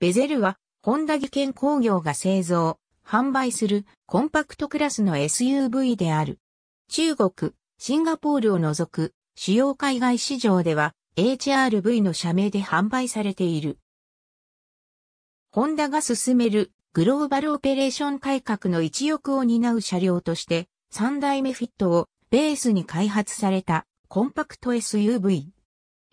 ベゼルは、ホンダ技研工業が製造、販売するコンパクトクラスの SUV である。中国、シンガポールを除く主要海外市場では HRV の社名で販売されている。ホンダが進めるグローバルオペレーション改革の一翼を担う車両として3代目フィットをベースに開発されたコンパクト SUV。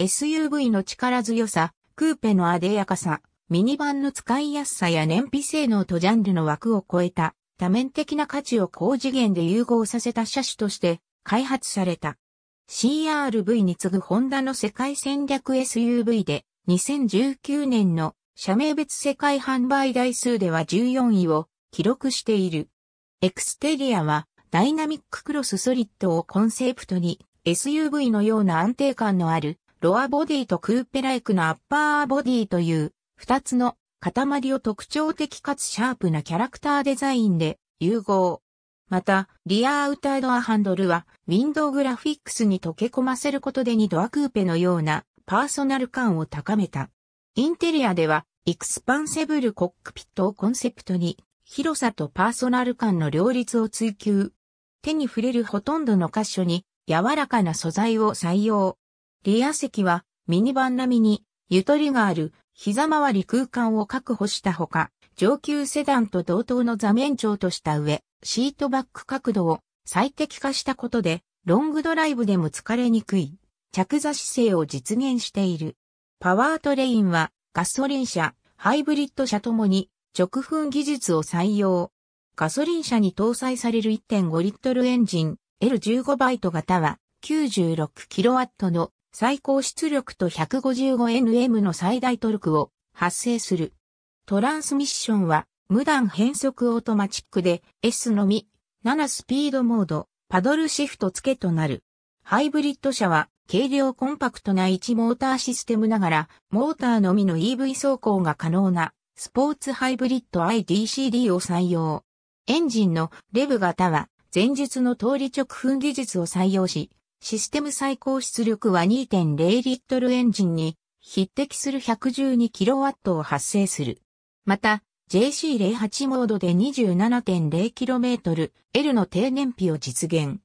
SUV の力強さ、クーペの艶やかさ、ミニバンの使いやすさや燃費性能とジャンルの枠を超えた多面的な価値を高次元で融合させた車種として開発された。CRV に次ぐホンダの世界戦略 SUV で2019年の社名別世界販売台数では14位を記録している。エクステリアはダイナミッククロスソリッドをコンセプトに SUV のような安定感のあるロアボディとクーペライクのアッパーボディという二つの塊を特徴的かつシャープなキャラクターデザインで融合。また、リアアウタードアハンドルは、ウィンドウグラフィックスに溶け込ませることで2ドアクーペのようなパーソナル感を高めた。インテリアでは、エクスパンセブルコックピットをコンセプトに、広さとパーソナル感の両立を追求。手に触れるほとんどの箇所に、柔らかな素材を採用。リア席は、ミニバン並みに、ゆとりがある膝回り空間を確保したほか、上級セダンと同等の座面長とした上、シートバック角度を最適化したことで、ロングドライブでも疲れにくい、着座姿勢を実現している。パワートレインは、ガソリン車、ハイブリッド車ともに、直噴技術を採用。ガソリン車に搭載される1.5リットルエンジン、L15 バイト型は、96kW の最高出力と 155Nm の最大トルクを発生する。トランスミッションは無段変速オートマチックで S のみ7スピードモード、パドルシフト付けとなる。ハイブリッド車は軽量コンパクトな1モーターシステムながらモーターのみの EV 走行が可能なスポーツハイブリッド IDCD を採用。エンジンのレブ型は前述の通り直噴技術を採用し、システム最高出力は2.0リットルエンジンに匹敵する 112kW を発生する。また、JC08 モードで 27.0km、L の低燃費を実現。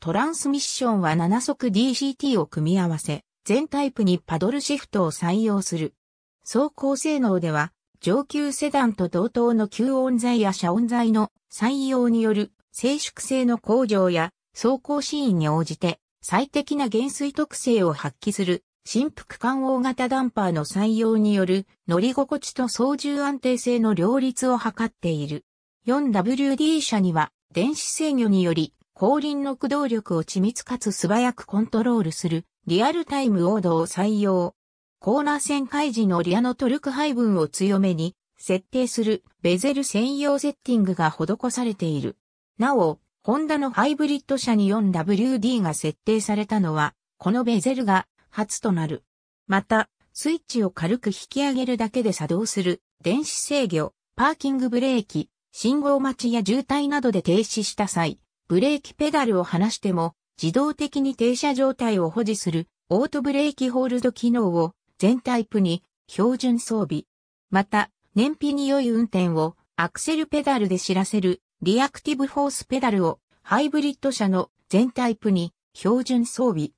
トランスミッションは7速 DCT を組み合わせ、全タイプにパドルシフトを採用する。走行性能では、上級セダンと同等の吸音材や遮音材の採用による静粛性の向上や走行シーンに応じて最適な減衰特性を発揮する振幅感応型ダンパーの採用による乗り心地と操縦安定性の両立を図っている。4WD 車には電子制御により後輪の駆動力を緻密かつ素早くコントロールするリアルタイムオードを採用。コーナー旋回時のリアのトルク配分を強めに設定するベゼル専用セッティングが施されている。なお、ホンダのハイブリッド車に 4WD が設定されたのは、このベゼルが初となる。また、スイッチを軽く引き上げるだけで作動する電子制御、パーキングブレーキ、信号待ちや渋滞などで停止した際、ブレーキペダルを離しても自動的に停車状態を保持するオートブレーキホールド機能を全タイプに標準装備。また、燃費に良い運転をアクセルペダルで知らせるリアクティブフォースペダルをハイブリッド車の全タイプに標準装備。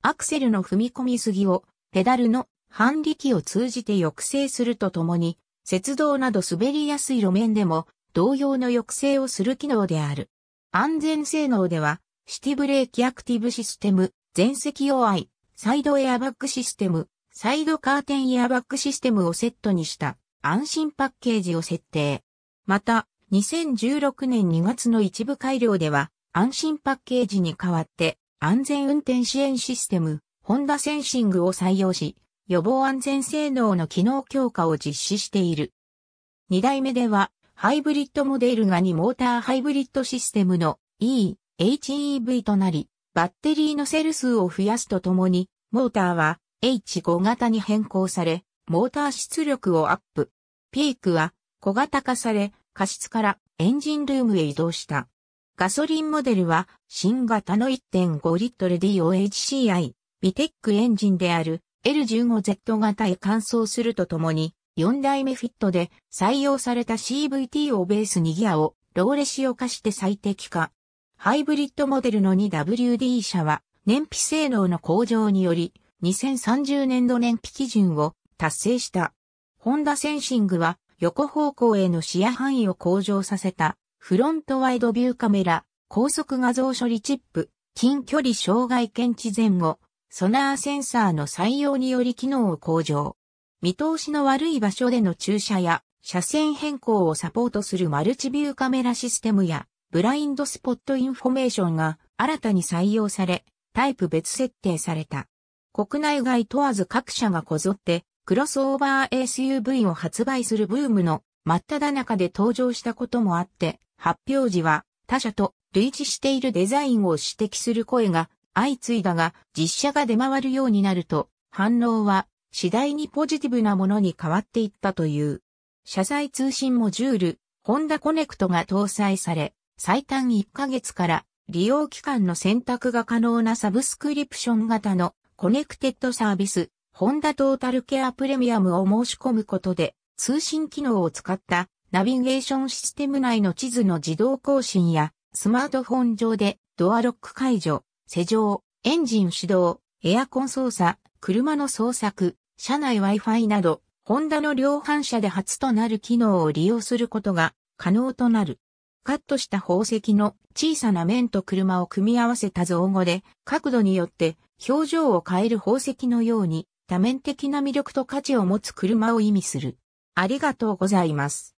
アクセルの踏み込みすぎをペダルの反力を通じて抑制するとともに、雪道など滑りやすい路面でも同様の抑制をする機能である。安全性能では、シティブレーキアクティブシステム、全席 OI、サイドエアバックシステム、サイドカーテンエアバックシステムをセットにした安心パッケージを設定。また、2016年2月の一部改良では、安心パッケージに代わって、安全運転支援システム、ホンダセンシングを採用し、予防安全性能の機能強化を実施している。2代目では、ハイブリッドモデルが2モーターハイブリッドシステムの E、HEV となり、バッテリーのセル数を増やすとともに、モーターは H5 型に変更され、モーター出力をアップ。ピークは小型化され、過失からエンジンルームへ移動した。ガソリンモデルは新型の1.5リットル DOHCI ビテックエンジンである L15Z 型へ換装するとともに4代目フィットで採用された CVT をベースにギアをローレシオ化して最適化。ハイブリッドモデルの 2WD 車は燃費性能の向上により2030年度燃費基準を達成した。ホンダセンシングは横方向への視野範囲を向上させた、フロントワイドビューカメラ、高速画像処理チップ、近距離障害検知前後、ソナーセンサーの採用により機能を向上。見通しの悪い場所での駐車や車線変更をサポートするマルチビューカメラシステムやブラインドスポットインフォメーションが新たに採用され、タイプ別設定された。国内外問わず各社がこぞってクロスオーバー SUV を発売するブームの真っ只中で登場したこともあって、発表時は他社と類似しているデザインを指摘する声が相次いだが、実写が出回るようになると、反応は次第にポジティブなものに変わっていったという。車載通信モジュール、ホンダコネクトが搭載され、最短1ヶ月から利用期間の選択が可能なサブスクリプション型のコネクテッドサービス、ホンダトータルケアプレミアムを申し込むことで、通信機能を使ったナビゲーションシステム内の地図の自動更新や、スマートフォン上でドアロック解除、施錠、エンジン始動、エアコン操作、車の捜索、車内 Wi-Fi など、ホンダの量販車で初となる機能を利用することが可能となる。カットした宝石の小さな面と車を組み合わせた造語で角度によって表情を変える宝石のように多面的な魅力と価値を持つ車を意味する。ありがとうございます。